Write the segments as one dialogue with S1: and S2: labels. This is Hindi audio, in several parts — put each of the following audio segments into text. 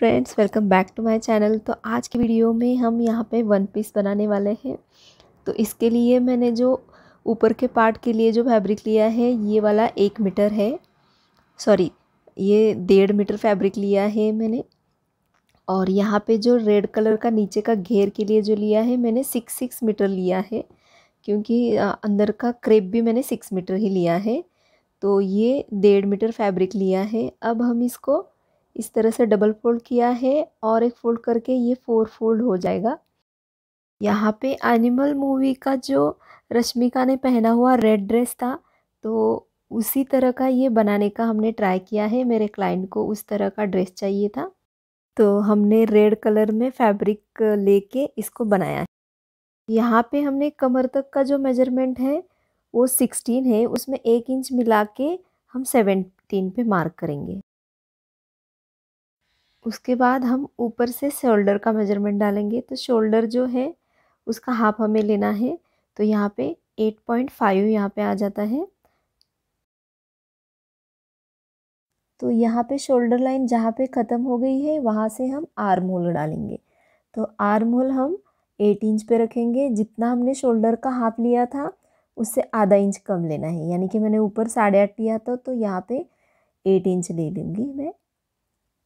S1: friends welcome back to my channel तो आज की वीडियो में हम यहाँ पे वन पीस बनाने वाले हैं तो इसके लिए मैंने जो ऊपर के पार्ट के लिए जो फैब्रिक लिया है ये वाला एक मीटर है सॉरी ये डेढ़ मीटर फैब्रिक लिया है मैंने और यहाँ पे जो रेड कलर का नीचे का घेर के लिए जो लिया है मैंने सिक्स सिक्स मीटर लिया है क्योंकि अंदर का क्रेप भी मैंने सिक्स मीटर ही लिया है तो ये डेढ़ मीटर फैब्रिक लिया है अब हम इसको इस तरह से डबल फोल्ड किया है और एक फोल्ड करके ये फोर फोल्ड हो जाएगा यहाँ पे एनिमल मूवी का जो रश्मिका ने पहना हुआ रेड ड्रेस था तो उसी तरह का ये बनाने का हमने ट्राई किया है मेरे क्लाइंट को उस तरह का ड्रेस चाहिए था तो हमने रेड कलर में फैब्रिक लेके इसको बनाया यहाँ पे हमने कमर तक का जो मेजरमेंट है वो सिक्सटीन है उसमें एक इंच मिला के हम सेवेंटीन पे मार्क करेंगे उसके बाद हम ऊपर से शोल्डर का मेजरमेंट डालेंगे तो शोल्डर जो है उसका हाफ हमें लेना है तो यहाँ पे एट पॉइंट फाइव यहाँ पे आ जाता है तो यहाँ पे शोल्डर लाइन जहाँ पे ख़त्म हो गई है वहाँ से हम आर्म होल डालेंगे तो आर्म होल हम एट इंच पे रखेंगे जितना हमने शोल्डर का हाफ लिया था उससे आधा इंच कम लेना है यानी कि मैंने ऊपर साढ़े आठ लिया था तो यहाँ पे एट इंच ले लूँगी मैं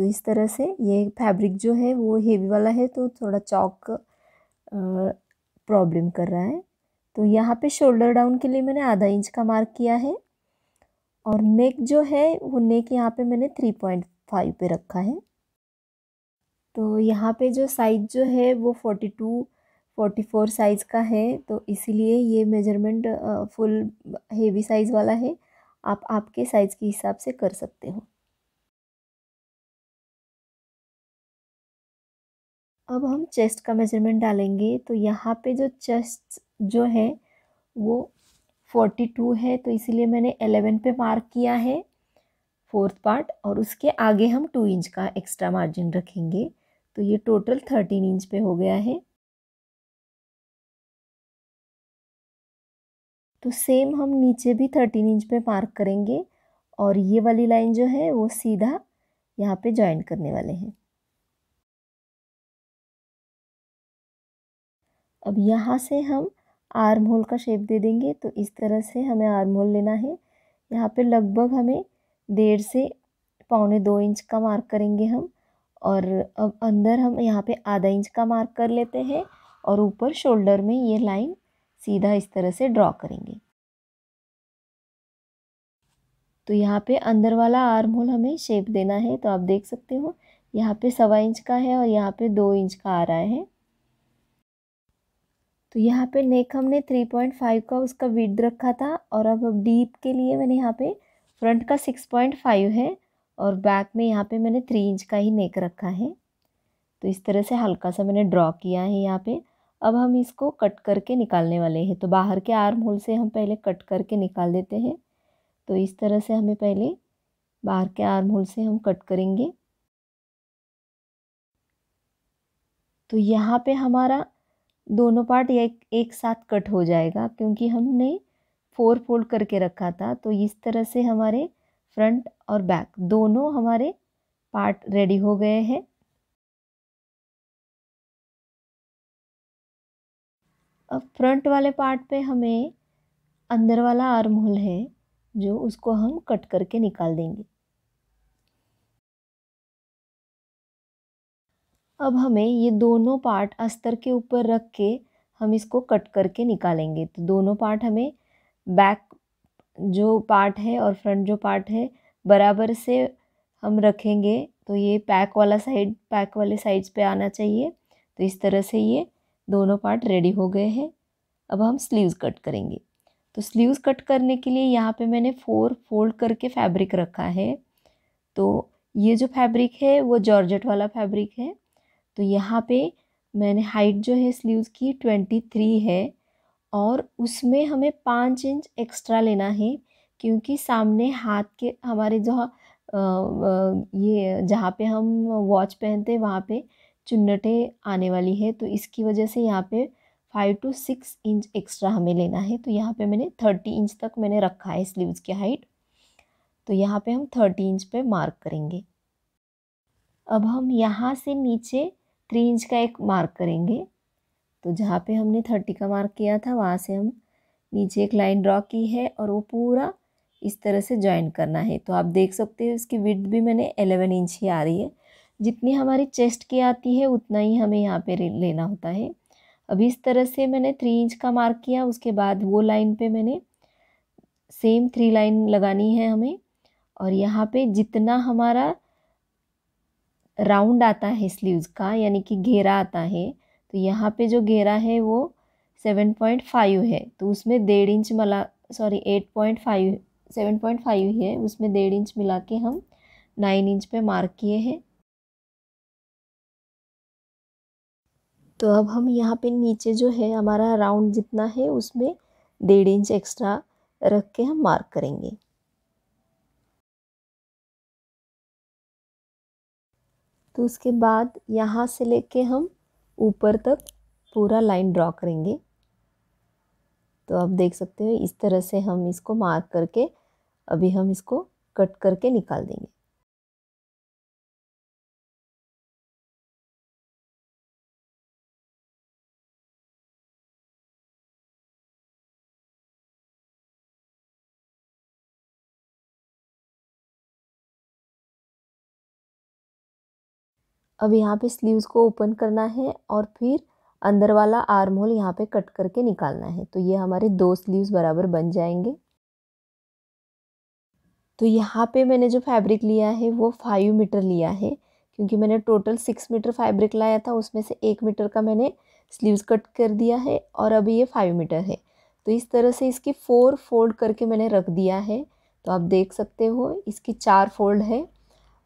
S1: तो इस तरह से ये फैब्रिक जो है वो हेवी वाला है तो थोड़ा चौक प्रॉब्लम कर रहा है तो यहाँ पे शोल्डर डाउन के लिए मैंने आधा इंच का मार्क किया है और नेक जो है वो नेक यहाँ पे मैंने थ्री पॉइंट फाइव पर रखा है तो यहाँ पे जो साइज जो है वो forty two forty four size का है तो इसीलिए ये मेजरमेंट फुल हेवी साइज़ वाला है आप आपके साइज़ के हिसाब से कर सकते हो
S2: अब हम चेस्ट का मेजरमेंट डालेंगे तो यहाँ
S1: पे जो चेस्ट जो है वो फोर्टी टू है तो इसीलिए मैंने एलेवन पे मार्क किया है फोर्थ पार्ट और उसके आगे हम टू इंच का एक्स्ट्रा मार्जिन रखेंगे तो ये टोटल थर्टीन इंच पे हो गया है
S2: तो सेम हम नीचे भी थर्टीन इंच पे मार्क करेंगे और ये वाली लाइन जो है वो सीधा यहाँ पे ज्वाइन करने वाले हैं
S1: अब यहाँ से हम आर्म होल का शेप दे देंगे तो इस तरह से हमें आर्म होल लेना है यहाँ पे लगभग हमें डेढ़ से पौने दो इंच का मार्क करेंगे हम और अब अंदर हम यहाँ पे आधा इंच का मार्क कर लेते हैं और ऊपर शोल्डर में ये लाइन सीधा इस तरह से ड्रॉ करेंगे तो यहाँ पे अंदर वाला आर्म होल हमें शेप देना है तो आप देख सकते हो यहाँ पे सवा इंच का है और यहाँ पे दो इंच का आ रहा है तो यहाँ पे नेक हमने 3.5 का उसका विड रखा था और अब अब डीप के लिए मैंने यहाँ पे फ्रंट का 6.5 है और बैक में यहाँ पे मैंने थ्री इंच का ही नेक रखा है तो इस तरह से हल्का सा मैंने ड्रॉ किया है यहाँ पे अब हम इसको कट करके निकालने वाले हैं तो बाहर के आर्म होल से हम पहले कट करके निकाल देते हैं तो इस तरह से हमें पहले बाहर के आर्म होल से हम कट करेंगे तो यहाँ पे हमारा दोनों पार्ट एक एक साथ कट हो जाएगा क्योंकि हमने फोर फोल्ड करके रखा था तो इस तरह से हमारे फ्रंट और बैक दोनों हमारे पार्ट रेडी हो गए हैं अब फ्रंट वाले पार्ट पे हमें अंदर वाला आर्म होल है जो उसको हम कट करके निकाल देंगे अब हमें ये दोनों पार्ट अस्तर के ऊपर रख के हम इसको कट करके निकालेंगे तो दोनों पार्ट हमें बैक जो पार्ट है और फ्रंट जो पार्ट है बराबर से हम रखेंगे तो ये पैक वाला साइड पैक वाले साइड्स पे आना चाहिए तो इस तरह से ये दोनों पार्ट रेडी हो गए हैं अब हम स्लीव्स कट करेंगे तो स्लीव्स कट करने के लिए यहाँ पे मैंने फोर फोल्ड करके फैब्रिक रखा है तो ये जो फैब्रिक है वो जॉर्जेट वाला फैब्रिक है तो यहाँ पे मैंने हाइट जो है स्लीव की ट्वेंटी थ्री है और उसमें हमें पाँच इंच एक्स्ट्रा लेना है क्योंकि सामने हाथ के हमारे जो ये जहाँ पे हम वॉच पहनते हैं वहाँ पे चुन्नटे आने वाली है तो इसकी वजह से यहाँ पे five two six inch extra हमें लेना है तो यहाँ पे मैंने थर्टी इंच तक मैंने रखा है स्लीव्स की हाइट तो यहाँ पे हम थर्टी इंच पे मार्क करेंगे अब हम यहाँ से नीचे थ्री इंच का एक मार्क करेंगे तो जहाँ पे हमने थर्टी का मार्क किया था वहाँ से हम नीचे एक लाइन ड्रॉ की है और वो पूरा इस तरह से ज्वाइन करना है तो आप देख सकते हो इसकी विथ भी मैंने एलेवन इंच ही आ रही है जितनी हमारी चेस्ट की आती है उतना ही हमें यहाँ पर लेना होता है अभी इस तरह से मैंने थ्री इंच का मार्क किया उसके बाद वो लाइन पर मैंने सेम थ्री लाइन लगानी है हमें और यहाँ पे जितना हमारा राउंड आता है स्लीव्स का यानी कि घेरा आता है तो यहाँ पे जो घेरा है वो सेवन पॉइंट फाइव है तो उसमें डेढ़ इंच मिला sorry eight point five seven point five है उसमें डेढ़ इंच मिला के हम नाइन इंच पे मार्क किए हैं
S2: तो अब हम यहाँ पे नीचे जो है हमारा राउंड जितना है उसमें डेढ़ इंच एक्स्ट्रा रख के हम मार्क करेंगे
S1: तो उसके बाद यहाँ से लेके हम ऊपर तक पूरा लाइन ड्रॉ करेंगे तो आप देख सकते हो इस तरह से हम इसको मार्क करके
S2: अभी हम इसको कट करके निकाल देंगे
S1: अब यहाँ पे स्लीव्स को ओपन करना है और फिर अंदर वाला आर्म होल यहाँ पे कट करके निकालना है तो ये हमारे दो स्लीव्स बराबर बन जाएंगे तो यहाँ पे मैंने जो फैब्रिक लिया है वो फाइव मीटर लिया है क्योंकि मैंने टोटल सिक्स मीटर फैब्रिक लाया था उसमें से एक मीटर का मैंने स्लीव्स कट कर दिया है और अभी ये फाइव मीटर है तो इस तरह से इसकी फोर फोल्ड करके मैंने रख दिया है तो आप देख सकते हो इसकी चार फोल्ड है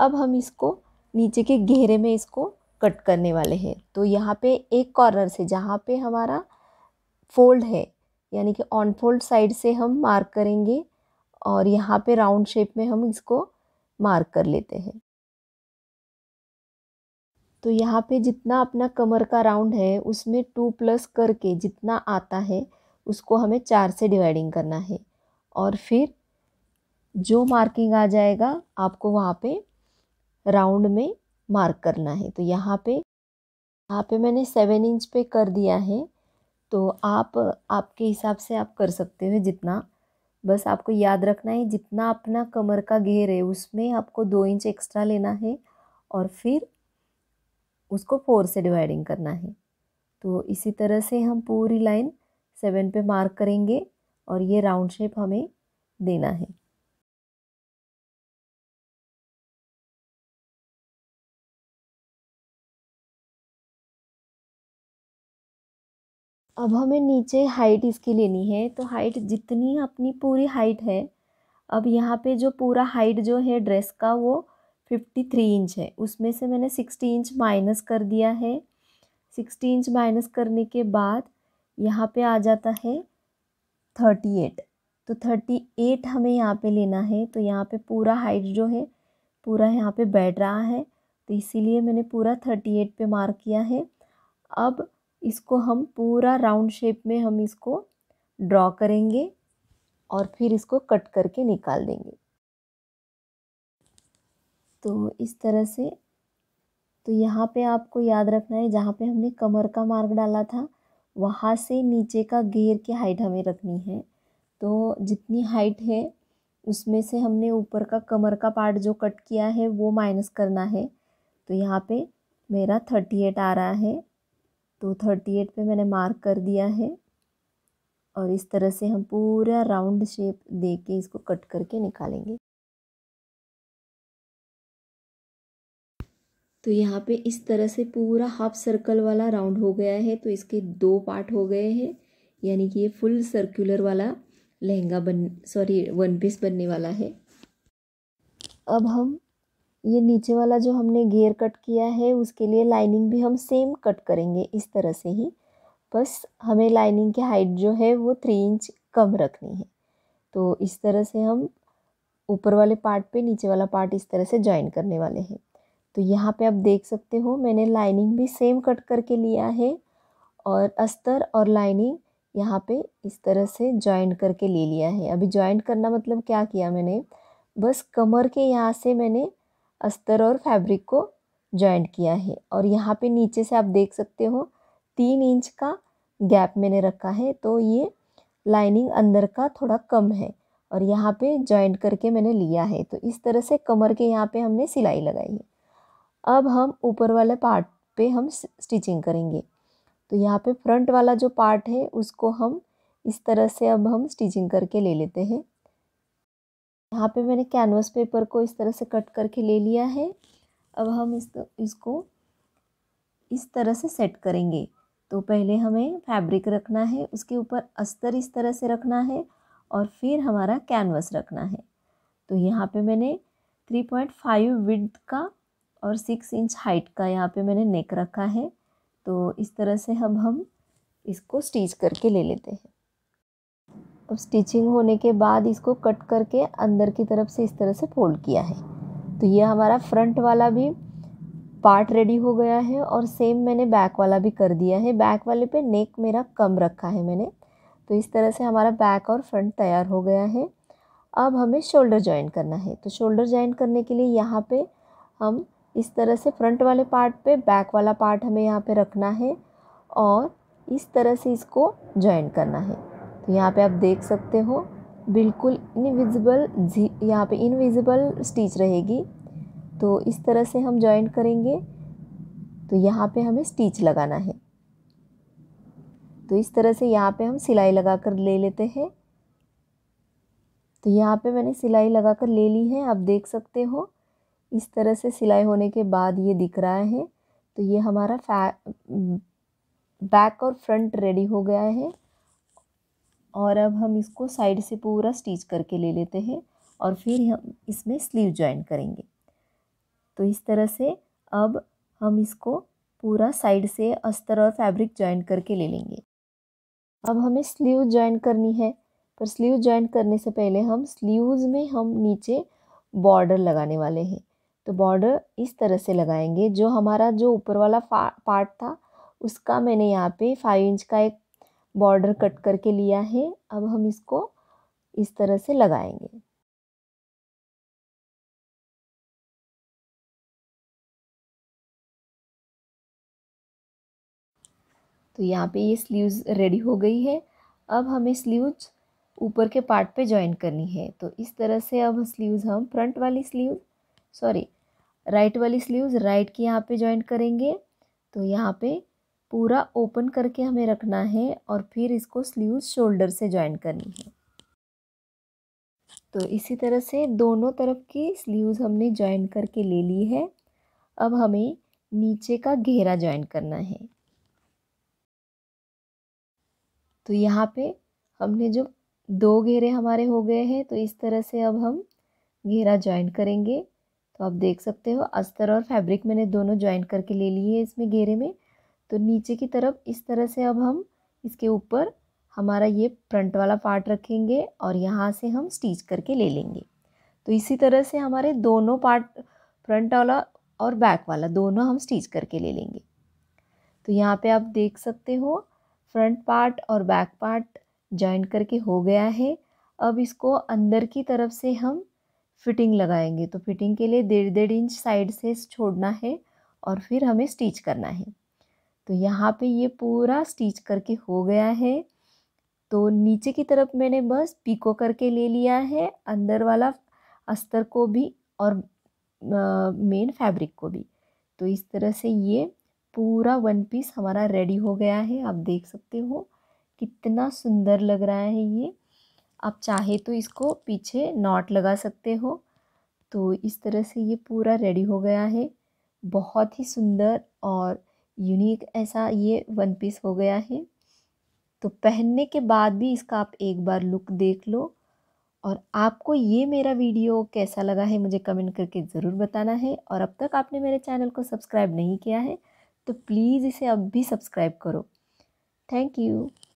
S1: अब हम इसको नीचे के घेरे में इसको कट करने वाले हैं तो यहाँ पे एक कॉर्नर से जहाँ पे हमारा फोल्ड है यानी कि ऑन फोल्ड साइड से हम मार्क करेंगे और यहाँ पे राउंड शेप में हम इसको मार्क कर लेते हैं तो यहाँ पे जितना अपना कमर का राउंड है उसमें टू प्लस करके जितना आता है उसको हमें चार से डिवाइडिंग करना है और फिर जो मार्किंग आ जाएगा आपको वहाँ पे राउंड में मार्क करना है तो यहाँ पे यहाँ पे मैंने सेवन इंच पे कर दिया है तो आप आपके हिसाब से आप कर सकते हो जितना बस आपको याद रखना है जितना अपना कमर का घेर है उसमें आपको दो इंच एक्स्ट्रा लेना है और फिर उसको फोर से डिवाइडिंग करना है तो इसी तरह से हम पूरी लाइन सेवन पे मार्क करेंगे और ये राउंड शेप हमें देना है अब हमें नीचे हाइट इसकी लेनी है तो हाइट जितनी अपनी पूरी हाइट है अब यहाँ पे जो पूरा हाइट जो है ड्रेस का वो फिफ्टी थ्री इंच है उसमें से मैंने सिक्सटी इंच माइनस कर दिया है सिक्सटी इंच माइनस करने के बाद यहाँ पे आ जाता है थर्टी एट तो थर्टी एट हमें यहाँ पे लेना है तो यहाँ पे पूरा हाइट जो है पूरा यहाँ पे बैठ रहा है तो इसीलिए मैंने पूरा थर्टी एट पे मार्क किया है अब इसको हम पूरा राउंड शेप में हम इसको ड्रॉ करेंगे और फिर इसको कट करके निकाल देंगे तो इस तरह से तो यहाँ पे आपको याद रखना है जहाँ पे हमने कमर का मार्ग डाला था वहाँ से नीचे का घेर की हाइट हमें रखनी है तो जितनी हाइट है उसमें से हमने ऊपर का कमर का पार्ट जो कट किया है वो माइनस करना है तो यहाँ पे मेरा थर्टी एट आ रहा है तो थर्टी एट पर मैंने मार्क कर दिया है और इस तरह से हम पूरा राउंड शेप दे के इसको कट
S2: करके निकालेंगे
S1: तो यहाँ पे इस तरह से पूरा हाफ सर्कल वाला राउंड हो गया है तो इसके दो पार्ट हो गए हैं यानी कि ये फुल सर्कुलर वाला लहंगा बन सॉरी वन पीस बनने वाला है अब हम ये नीचे वाला जो हमने गेयर कट किया है उसके लिए लाइनिंग भी हम सेम कट करेंगे इस तरह से ही बस हमें लाइनिंग की हाइट जो है वो थ्री इंच कम रखनी है तो इस तरह से हम ऊपर वाले पार्ट पे नीचे वाला पार्ट इस तरह से ज्वाइन करने वाले हैं तो यहाँ पे आप देख सकते हो मैंने लाइनिंग भी सेम कट करके लिया है और अस्तर और लाइनिंग यहाँ पे इस तरह से जॉइन करके ले लिया है अभी ज्वाइन करना मतलब क्या किया मैंने बस कमर के यहाँ से मैंने अस्तर और फैब्रिक को जॉइंट किया है और यहाँ पे नीचे से आप देख सकते हो तीन इंच का गैप मैंने रखा है तो ये लाइनिंग अंदर का थोड़ा कम है और यहाँ पे जॉइंट करके मैंने लिया है तो इस तरह से कमर के यहाँ पे हमने सिलाई लगाई है अब हम ऊपर वाले पार्ट पे हम स्टिचिंग करेंगे तो यहाँ पे फ्रंट वाला जो पार्ट है उसको हम इस तरह से अब हम स्टिचिंग करके ले लेते हैं यहाँ पे मैंने कैनवास पेपर को इस तरह से कट करके ले लिया है अब हम इस इसको इस तरह से सेट करेंगे तो पहले हमें फैब्रिक रखना है उसके ऊपर अस्तर इस तरह से रखना है और फिर हमारा कैनवास रखना है तो यहाँ पे मैंने 3.5 पॉइंट विड का और 6 इंच हाइट का यहाँ पे मैंने नेक रखा है तो इस तरह से हम हम इसको स्टिच करके ले लेते हैं अब स्टिचिंग होने के बाद इसको कट करके अंदर की तरफ से इस तरह से फोल्ड किया है तो ये हमारा फ्रंट वाला भी पार्ट रेडी हो गया है और सेम मैंने बैक वाला भी कर दिया है बैक वाले पे नेक मेरा कम रखा है मैंने तो इस तरह से हमारा बैक और फ्रंट तैयार हो गया है अब हमें शोल्डर ज्वाइन करना है तो शोल्डर ज्वाइन करने के लिए यहाँ पे हम इस तरह से फ्रंट वाले पार्ट पे बैक वाला पार्ट हमें यहाँ पे रखना है और इस तरह से इसको जॉइन करना है तो यहाँ पे आप देख सकते हो बिल्कुल इनविजिबल जी यहाँ पर इनविजिबल स्टिच रहेगी तो इस तरह से हम जॉइंट करेंगे तो यहाँ पे हमें स्टिच लगाना है तो इस तरह से यहाँ पे हम सिलाई लगा कर ले लेते हैं तो यहाँ पे मैंने सिलाई लगा कर ले ली है आप देख सकते हो इस तरह से सिलाई होने के बाद ये दिख रहा है तो ये हमारा फै बैक और फ्रंट रेडी हो गया है और अब हम इसको साइड से पूरा स्टिच करके ले लेते हैं और फिर हम इसमें स्लीव ज्वाइन करेंगे तो इस तरह से अब हम इसको पूरा साइड से अस्तर और फैब्रिक ज्वाइन करके ले लेंगे अब हमें स्लीव ज्वाइन करनी है पर स्लीव ज्वाइन करने से पहले हम स्लीव्स में हम नीचे बॉर्डर लगाने वाले हैं तो बॉर्डर इस तरह से लगाएंगे जो हमारा जो ऊपर वाला पार्ट था उसका मैंने यहाँ पे फाइव इंच का एक बॉर्डर कट करके लिया है अब हम इसको इस तरह से लगाएंगे
S2: तो यहाँ पे ये स्लीव्स रेडी
S1: हो गई है अब हमें स्लीव्स ऊपर के पार्ट पे ज्वाइन करनी है तो इस तरह से अब स्लीव्स हम फ्रंट वाली स्लीव सॉरी राइट वाली स्लीव्स राइट की यहाँ पे ज्वाइन करेंगे तो यहाँ पे पूरा ओपन करके हमें रखना है और फिर इसको स्लीव शोल्डर से ज्वाइन करनी है तो इसी तरह से दोनों तरफ की स्लीव्स हमने ज्वाइन करके ले ली है अब हमें नीचे का घेरा ज्वाइन करना है तो यहाँ पे हमने जो दो घेरे हमारे हो गए हैं तो इस तरह से अब हम घेरा ज्वाइन करेंगे तो आप देख सकते हो अस्तर और फैब्रिक मैंने दोनों ज्वाइन करके ले लिए है इसमें घेरे में तो नीचे की तरफ इस तरह से अब हम इसके ऊपर हमारा ये फ्रंट वाला पार्ट रखेंगे और यहाँ से हम स्टिच करके ले लेंगे तो इसी तरह से हमारे दोनों पार्ट फ्रंट वाला और बैक वाला दोनों हम स्टिच करके ले लेंगे तो यहाँ पे आप देख सकते हो फ्रंट पार्ट और बैक पार्ट जॉइन करके हो गया है अब इसको अंदर की तरफ से हम फिटिंग लगाएंगे तो फिटिंग के लिए डेढ़ डेढ़ इंच साइड से छोड़ना है और फिर हमें स्टिच करना है तो यहाँ पे ये पूरा स्टिच करके हो गया है तो नीचे की तरफ मैंने बस पीको करके ले लिया है अंदर वाला अस्तर को भी और मेन फैब्रिक को भी तो इस तरह से ये पूरा वन पीस हमारा रेडी हो गया है आप देख सकते हो कितना सुंदर लग रहा है ये आप चाहे तो इसको पीछे नॉट लगा सकते हो तो इस तरह से ये पूरा रेडी हो गया है बहुत ही सुंदर और यूनिक ऐसा ये वन पीस हो गया है तो पहनने के बाद भी इसका आप एक बार लुक देख लो और आपको ये मेरा वीडियो कैसा लगा है मुझे कमेंट करके ज़रूर बताना है और अब तक आपने मेरे चैनल को सब्सक्राइब नहीं किया है तो प्लीज़ इसे अब भी सब्सक्राइब करो थैंक यू